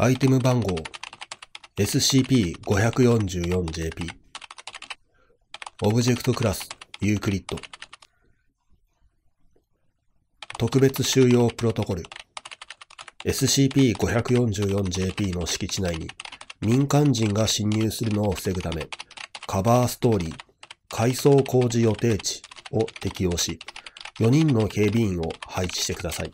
アイテム番号 SCP-544JP オブジェクトクラスユークリッド特別収容プロトコル SCP-544JP の敷地内に民間人が侵入するのを防ぐためカバーストーリー改装工事予定地を適用し4人の警備員を配置してください。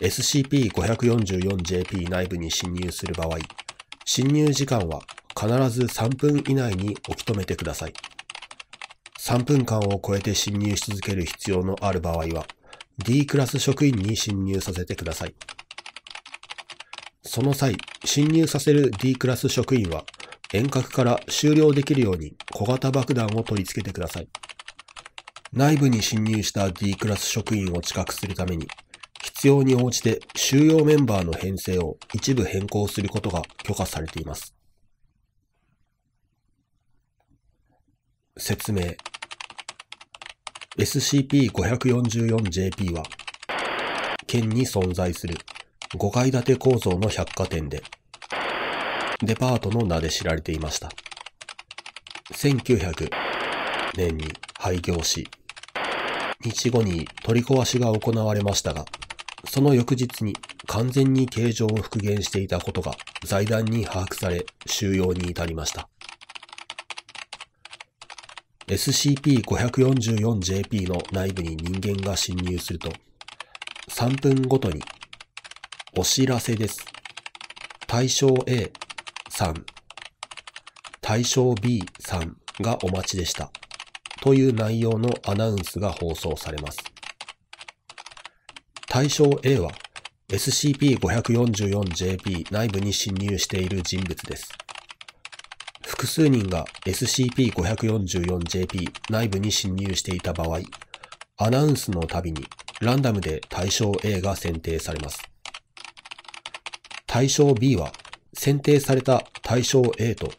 SCP-544JP 内部に侵入する場合、侵入時間は必ず3分以内に置き留めてください。3分間を超えて侵入し続ける必要のある場合は、D クラス職員に侵入させてください。その際、侵入させる D クラス職員は、遠隔から終了できるように小型爆弾を取り付けてください。内部に侵入した D クラス職員を近くするために、必要に応じて収容メンバーの編成を一部変更することが許可されています。説明 SCP-544JP は県に存在する5階建て構造の百貨店でデパートの名で知られていました。1900年に廃業し、日後に取り壊しが行われましたが、その翌日に完全に形状を復元していたことが財団に把握され収容に至りました。SCP-544JP の内部に人間が侵入すると、3分ごとに、お知らせです。対象 A、3、対象 B、3がお待ちでした。という内容のアナウンスが放送されます。対象 A は SCP-544JP 内部に侵入している人物です。複数人が SCP-544JP 内部に侵入していた場合、アナウンスのたびにランダムで対象 A が選定されます。対象 B は選定された対象 A と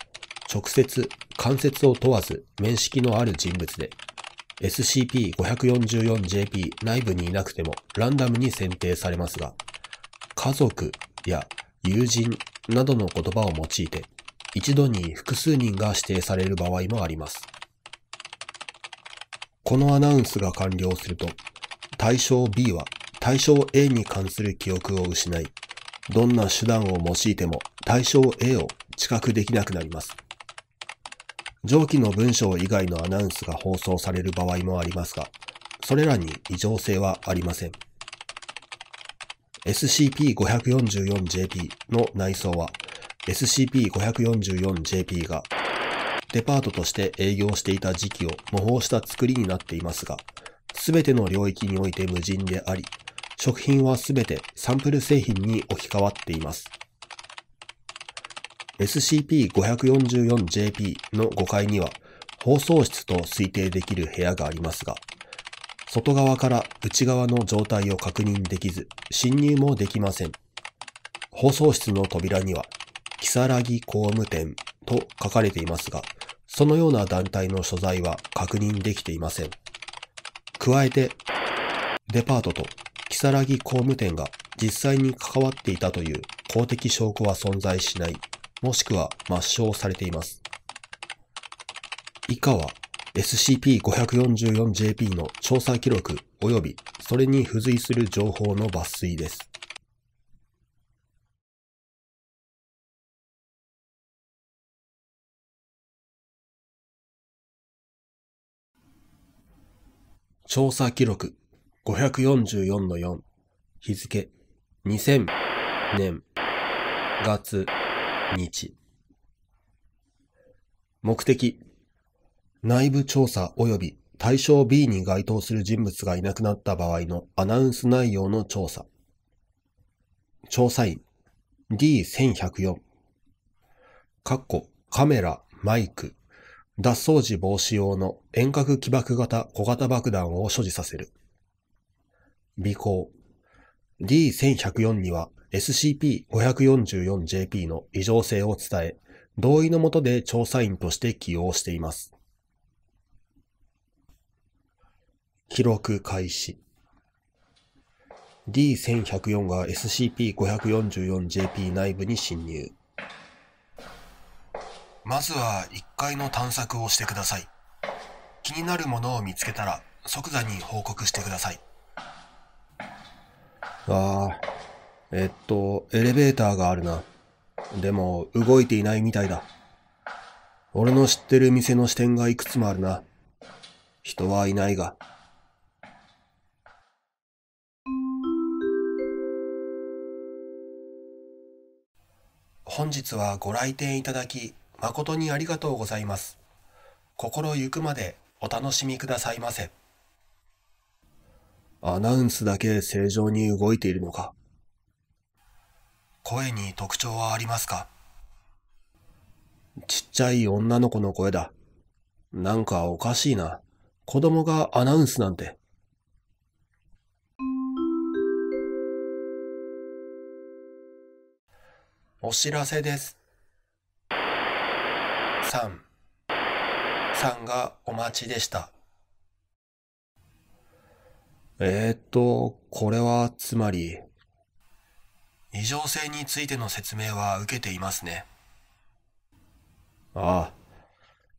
直接、間接を問わず面識のある人物で、SCP-544JP 内部にいなくてもランダムに選定されますが、家族や友人などの言葉を用いて、一度に複数人が指定される場合もあります。このアナウンスが完了すると、対象 B は対象 A に関する記憶を失い、どんな手段を用いても対象 A を知覚できなくなります。上記の文章以外のアナウンスが放送される場合もありますが、それらに異常性はありません。SCP-544JP の内装は、SCP-544JP がデパートとして営業していた時期を模倣した作りになっていますが、すべての領域において無人であり、食品はすべてサンプル製品に置き換わっています。SCP-544JP の5階には放送室と推定できる部屋がありますが、外側から内側の状態を確認できず、侵入もできません。放送室の扉には、木更木工務店と書かれていますが、そのような団体の所在は確認できていません。加えて、デパートと木更木工務店が実際に関わっていたという公的証拠は存在しないもしくは抹消されています。以下は SCP-544JP の調査記録及びそれに付随する情報の抜粋です。調査記録544-4日付2000年月日。目的。内部調査及び対象 B に該当する人物がいなくなった場合のアナウンス内容の調査。調査員 D1104。カッコ、カメラ、マイク、脱走時防止用の遠隔起爆型小型爆弾を所持させる。尾行 D1104 には SCP-544JP の異常性を伝え、同意のもとで調査員として起用しています。記録開始。D1104 が SCP-544JP 内部に侵入。まずは1階の探索をしてください。気になるものを見つけたら即座に報告してください。ああ、えっと、エレベーターがあるな。でも、動いていないみたいだ。俺の知ってる店の支店がいくつもあるな。人はいないが。本日はご来店いただき、誠にありがとうございます。心ゆくまでお楽しみくださいませ。アナウンスだけ正常に動いているのか。声に特徴はありますかちっちゃい女の子の声だ。なんかおかしいな。子供がアナウンスなんて。お知らせです。さん。さんがお待ちでした。えー、っと、これはつまり。異常性についての説明は受けていますね。ああ、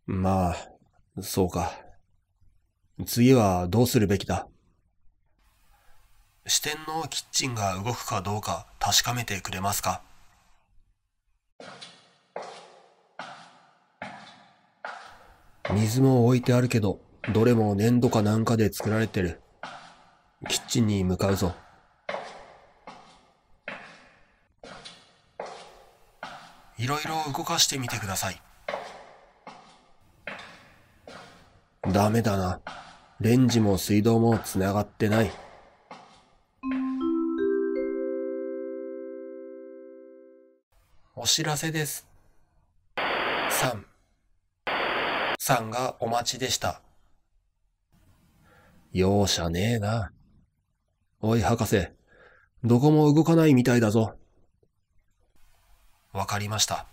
まあ、そうか。次はどうするべきだ支店のキッチンが動くかどうか確かめてくれますか水も置いてあるけど、どれも粘土かなんかで作られてる。キッチンに向かうぞ。いろいろ動かしてみてください。ダメだな。レンジも水道も繋がってない。お知らせです。さん。がお待ちでした。容赦ねえな。おい博士、どこも動かないみたいだぞ。わかりました。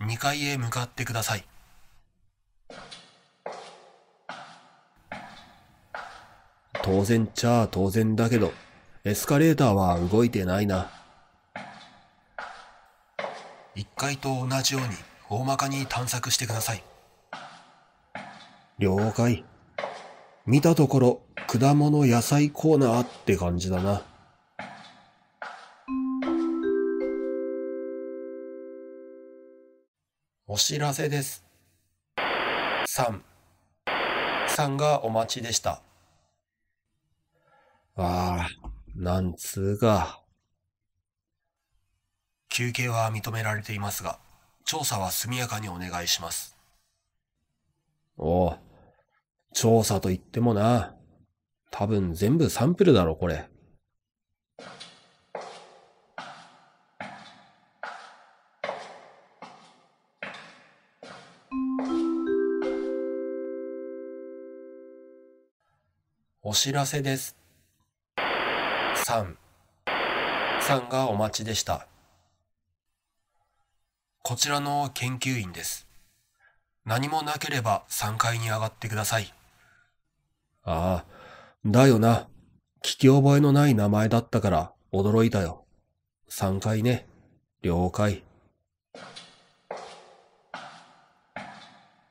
2階へ向かってください。当然ちゃあ当然だけど、エスカレーターは動いてないな。1階と同じように大まかに探索してください。了解。見たところ、果物野菜コーナーって感じだな。お知らせです。3。3がお待ちでした。わあ、なんつうか。休憩は認められていますが、調査は速やかにお願いします。おお、調査といってもな。多分全部サンプルだろ、これ。お知らせです。3、3がお待ちでした。こちらの研究員です。何もなければ3階に上がってください。ああ、だよな。聞き覚えのない名前だったから驚いたよ。3階ね。了解。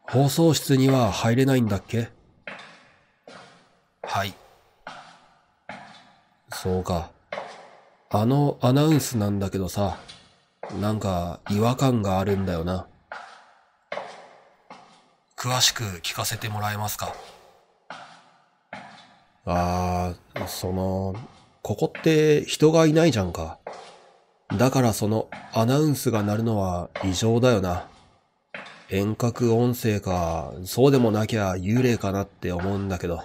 放送室には入れないんだっけはいそうかあのアナウンスなんだけどさなんか違和感があるんだよな詳しく聞かせてもらえますかああ、その、ここって人がいないじゃんか。だからそのアナウンスが鳴るのは異常だよな。遠隔音声か、そうでもなきゃ幽霊かなって思うんだけど。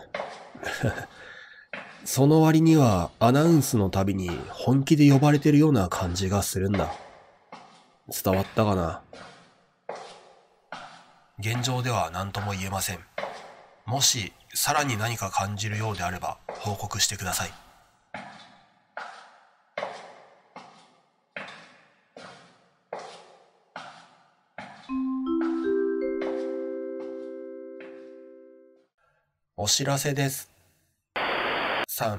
その割にはアナウンスのたびに本気で呼ばれてるような感じがするんだ。伝わったかな現状では何とも言えません。もし、さらに何か感じるようであれば報告してください。お知らせです。3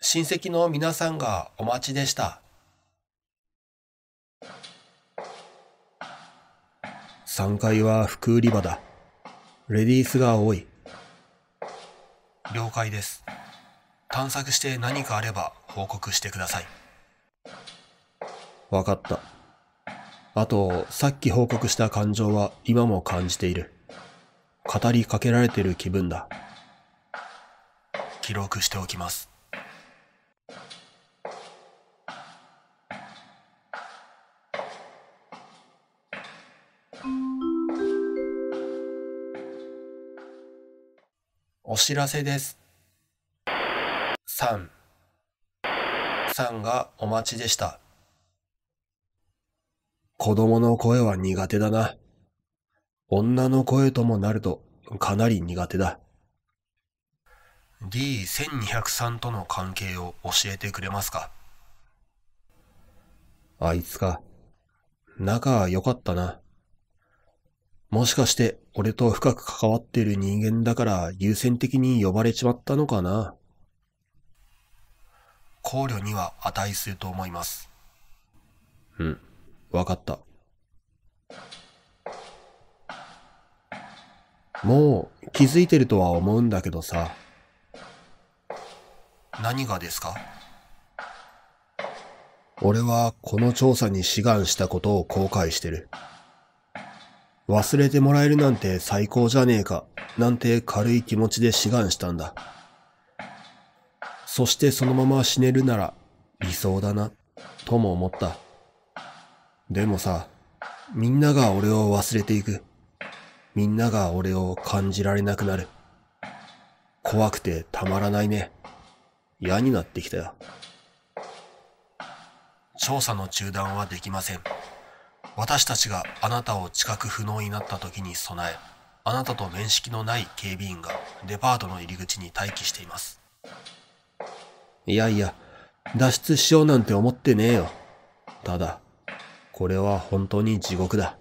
親戚の皆さんがお待ちでした3階は服売り場だレディースが多い了解です探索して何かあれば報告してください分かったあとさっき報告した感情は今も感じている語りかけられてる気分だ記録しておきます。お知らせです。3さんがお待ちでした。子供の声は苦手だな。女の声ともなるとかなり苦手だ。D1203 との関係を教えてくれますかあいつか。仲良かったな。もしかして俺と深く関わっている人間だから優先的に呼ばれちまったのかな考慮には値すると思います。うん、わかった。もう気づいてるとは思うんだけどさ。何がですか俺はこの調査に志願したことを後悔してる。忘れてもらえるなんて最高じゃねえか、なんて軽い気持ちで志願したんだ。そしてそのまま死ねるなら理想だな、とも思った。でもさ、みんなが俺を忘れていく。みんなが俺を感じられなくなる。怖くてたまらないね。嫌になってきたよ。調査の中断はできません。私たちがあなたを近く不能になった時に備え、あなたと面識のない警備員がデパートの入り口に待機しています。いやいや、脱出しようなんて思ってねえよ。ただ、これは本当に地獄だ。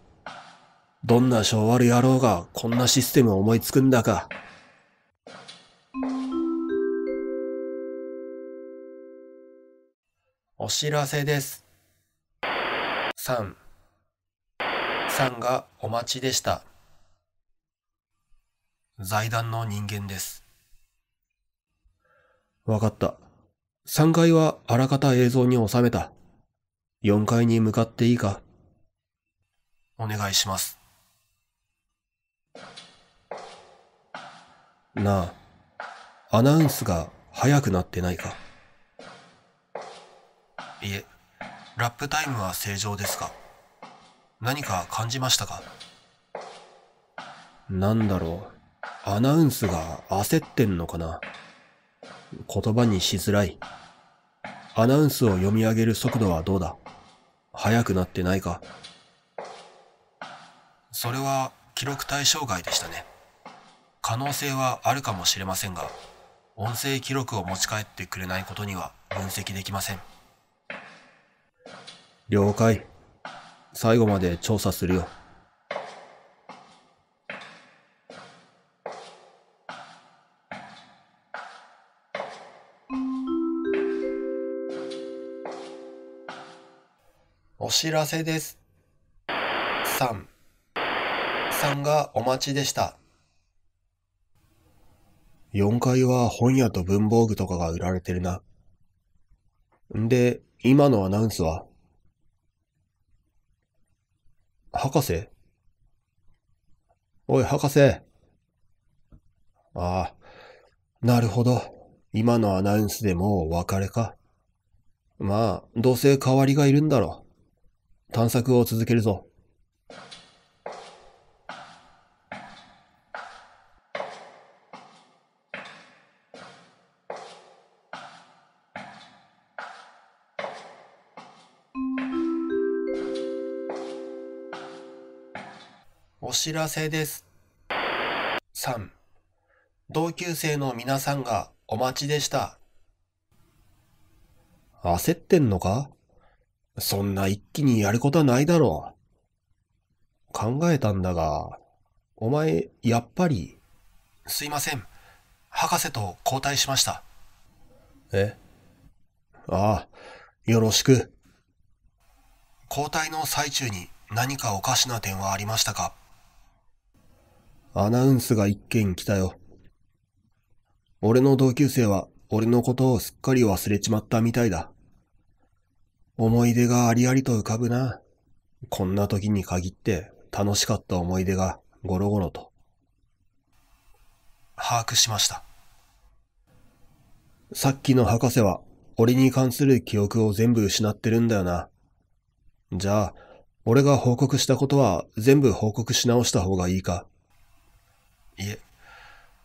どんな性悪野郎がこんなシステムを思いつくんだか。お知らせです。3、3がお待ちでした。財団の人間です。わかった。3階はあらかた映像に収めた。4階に向かっていいかお願いします。なあ、アナウンスが早くなってないかいえラップタイムは正常ですか何か感じましたかなんだろうアナウンスが焦ってんのかな言葉にしづらいアナウンスを読み上げる速度はどうだ速くなってないかそれは記録対象外でしたね可能性はあるかもしれませんが音声記録を持ち帰ってくれないことには分析できません了解。最後まで調査するよ。お知らせです。さん。がお待ちでした。4階は本屋と文房具とかが売られてるな。んで、今のアナウンスは博士おい、博士。ああ、なるほど。今のアナウンスでもうお別れか。まあ、どうせ代わりがいるんだろう。探索を続けるぞ。お知らせです。3. 同級生の皆さんがお待ちでした。焦ってんのかそんな一気にやることはないだろう。考えたんだが、お前、やっぱり。すいません。博士と交代しました。えああ、よろしく。交代の最中に何かおかしな点はありましたかアナウンスが一件来たよ。俺の同級生は俺のことをすっかり忘れちまったみたいだ。思い出がありありと浮かぶな。こんな時に限って楽しかった思い出がゴロゴロと。把握しました。さっきの博士は俺に関する記憶を全部失ってるんだよな。じゃあ、俺が報告したことは全部報告し直した方がいいか。いえ、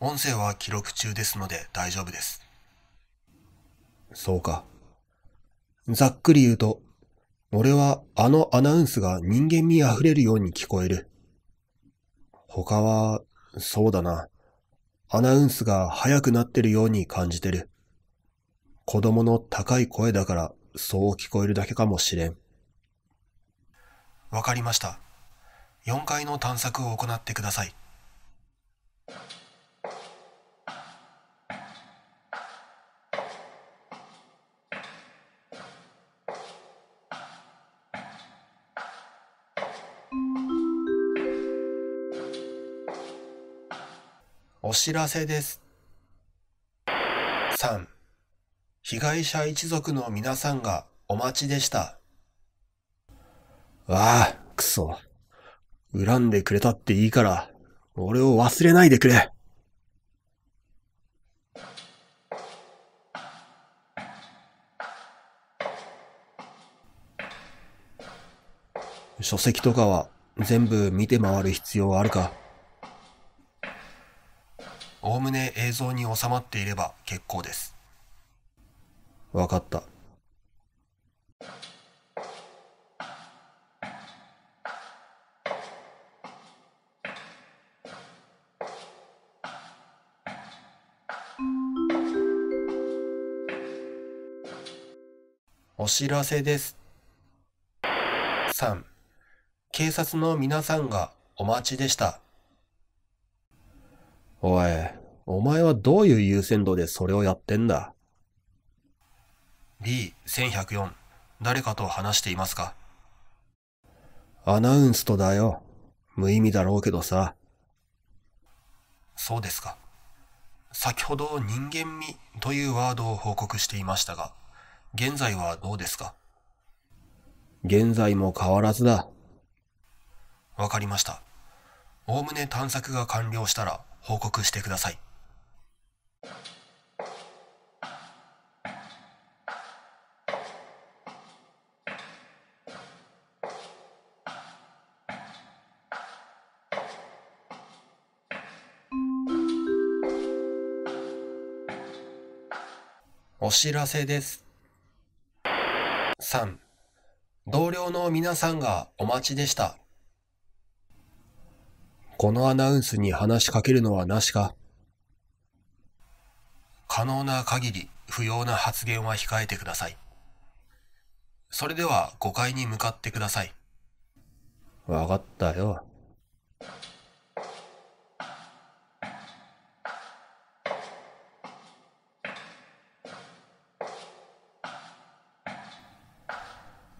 音声は記録中ですので大丈夫です。そうか。ざっくり言うと、俺はあのアナウンスが人間味あふれるように聞こえる。他は、そうだな。アナウンスが速くなってるように感じてる。子供の高い声だからそう聞こえるだけかもしれん。わかりました。4階の探索を行ってください。お知らせです。3. 被害者一族の皆さんがお待ちでした。わあ、くそ。恨んでくれたっていいから、俺を忘れないでくれ。書籍とかは全部見て回る必要あるかおおむね映像に収まっていれば結構です。分かった。お知らせです。3. 警察の皆さんがお待ちでした。おい。お前はどういう優先度でそれをやってんだ ?D1104、誰かと話していますかアナウンスとだよ。無意味だろうけどさ。そうですか。先ほど人間味というワードを報告していましたが、現在はどうですか現在も変わらずだ。わかりました。おおむね探索が完了したら報告してください。お知らせです。3. 同僚の皆さんがお待ちでした。このアナウンスに話しかけるのはなしか。可能な限り不要な発言は控えてください。それでは5階に向かってください。わかったよ。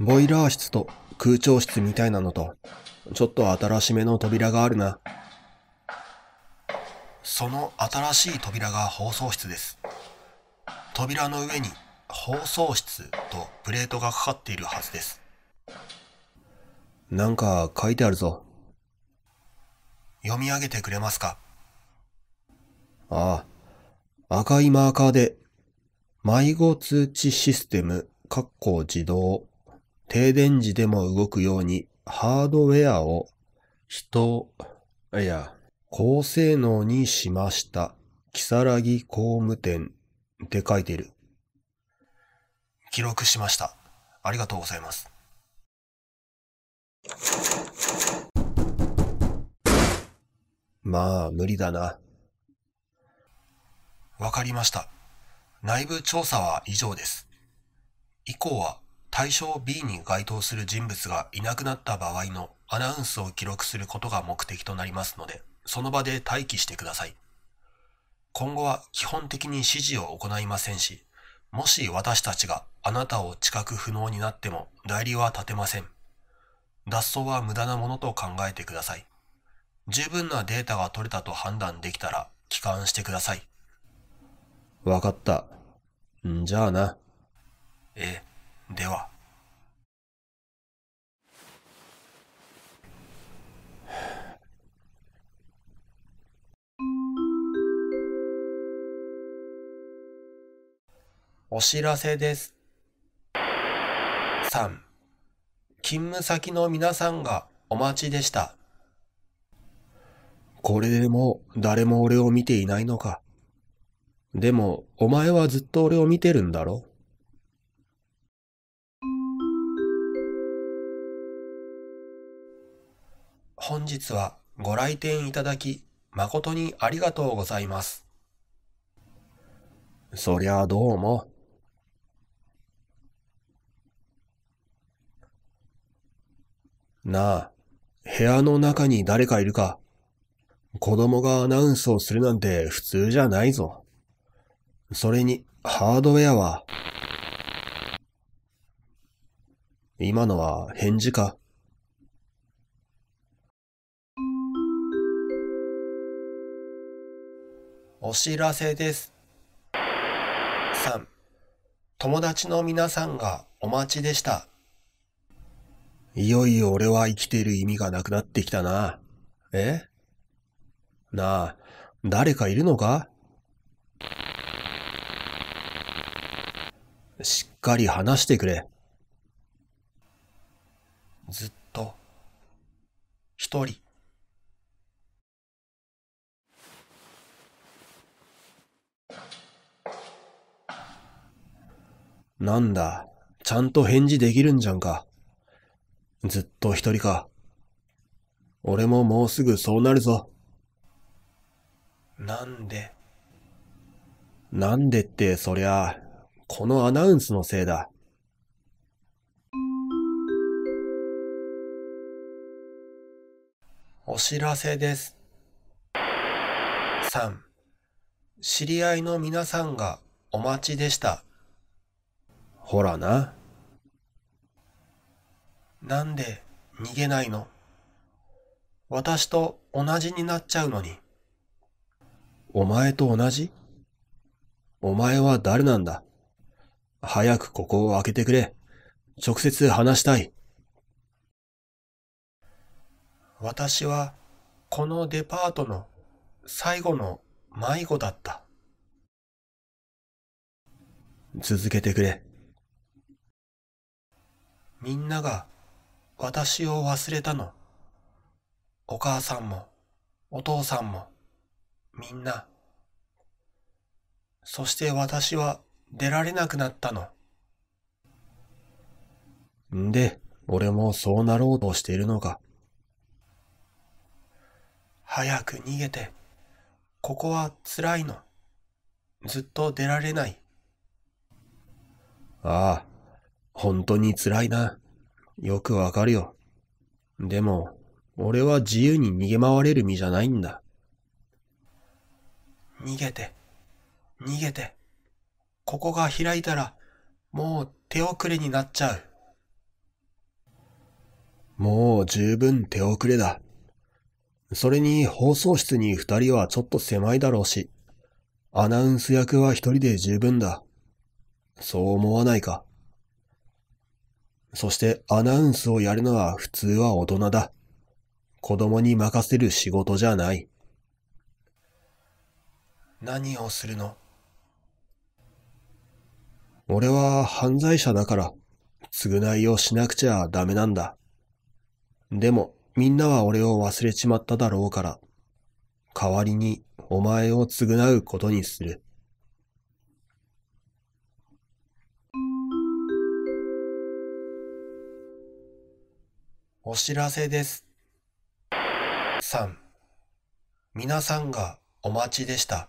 ボイラー室と空調室みたいなのと、ちょっと新しめの扉があるな。その新しい扉が放送室です。扉の上に放送室とプレートがかかっているはずです。なんか書いてあるぞ。読み上げてくれますかああ。赤いマーカーで、迷子通知システム、括弧自動停電時でも動くようにハードウェアを人、いや、高性能にしました。木更木工務店って書いている。記録しました。ありがとうございます。まあ、無理だな。わかりました。内部調査は以上です。以降は対象 B に該当する人物がいなくなった場合のアナウンスを記録することが目的となりますので、その場で待機してください。今後は基本的に指示を行いませんし、もし私たちがあなたを知覚不能になっても代理は立てません。脱走は無駄なものと考えてください。十分なデータが取れたと判断できたら帰還してください。わかった。んじゃあな。ええ。ではお知らせです。3. 勤務先の皆さんがお待ちでした。これでも誰も俺を見ていないのか。でもお前はずっと俺を見てるんだろう。本日はご来店いただき誠にありがとうございます。そりゃどうも。なあ、部屋の中に誰かいるか子供がアナウンスをするなんて普通じゃないぞ。それに、ハードウェアは。今のは返事かお知らせです。3、友達の皆さんがお待ちでした。いよいよ俺は生きてる意味がなくなってきたな。えなあ、誰かいるのかしっかり話してくれ。ずっと、一人。なんだ、ちゃんと返事できるんじゃんか。ずっと一人か。俺ももうすぐそうなるぞ。なんでなんでってそりゃ、このアナウンスのせいだ。お知らせです。3. 知り合いの皆さんがお待ちでした。ほらな。なんで逃げないの私と同じになっちゃうのに。お前と同じお前は誰なんだ早くここを開けてくれ。直接話したい。私はこのデパートの最後の迷子だった。続けてくれ。みんなが私を忘れたの。お母さんも、お父さんも、みんな。そして私は出られなくなったの。んで、俺もそうなろうとしているのか。早く逃げて。ここは辛いの。ずっと出られない。ああ、本当に辛いな。よくわかるよ。でも、俺は自由に逃げ回れる身じゃないんだ。逃げて、逃げて。ここが開いたら、もう手遅れになっちゃう。もう十分手遅れだ。それに放送室に二人はちょっと狭いだろうし、アナウンス役は一人で十分だ。そう思わないか。そしてアナウンスをやるのは普通は大人だ。子供に任せる仕事じゃない。何をするの俺は犯罪者だから、償いをしなくちゃダメなんだ。でも、みんなは俺を忘れちまっただろうから、代わりにお前を償うことにする。お知らせです。3皆さんがお待ちでした。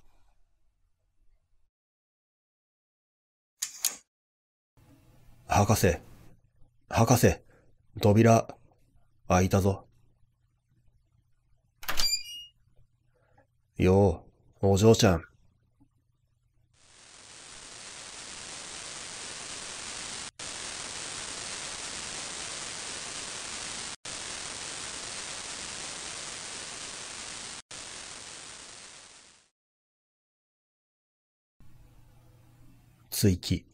博士、博士、扉、開いたぞ。よう、お嬢ちゃん。追記。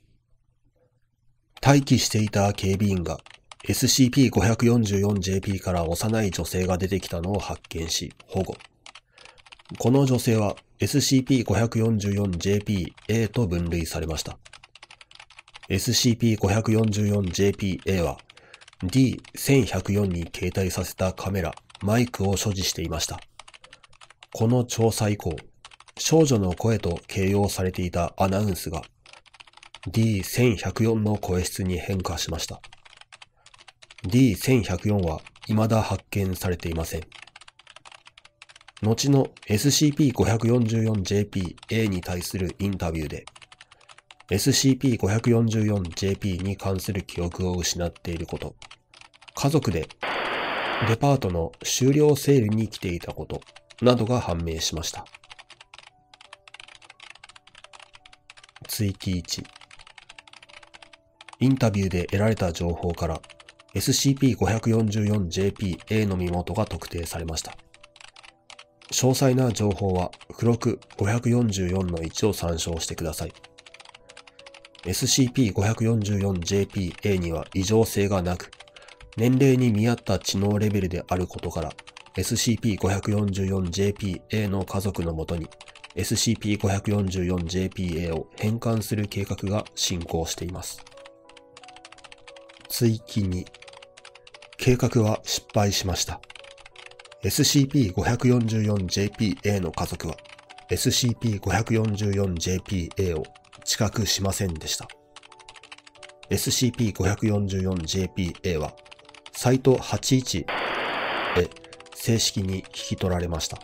待機していた警備員が SCP-544JP から幼い女性が出てきたのを発見し、保護。この女性は SCP-544JPA と分類されました。SCP-544JPA は D1104 に携帯させたカメラ、マイクを所持していました。この調査以降、少女の声と形容されていたアナウンスが D1104 の声質に変化しました。D1104 は未だ発見されていません。後の SCP-544JPA に対するインタビューで、SCP-544JP に関する記憶を失っていること、家族でデパートの終了セールに来ていたことなどが判明しました。追記1インタビューで得られた情報から SCP-544JPA の身元が特定されました。詳細な情報は付録544の1を参照してください。SCP-544JPA には異常性がなく、年齢に見合った知能レベルであることから、SCP-544JPA の家族のもとに SCP-544JPA を返還する計画が進行しています。追記に計画は失敗しました SCP-544JPA の家族は SCP-544JPA を知覚しませんでした SCP-544JPA はサイト81で正式に引き取られました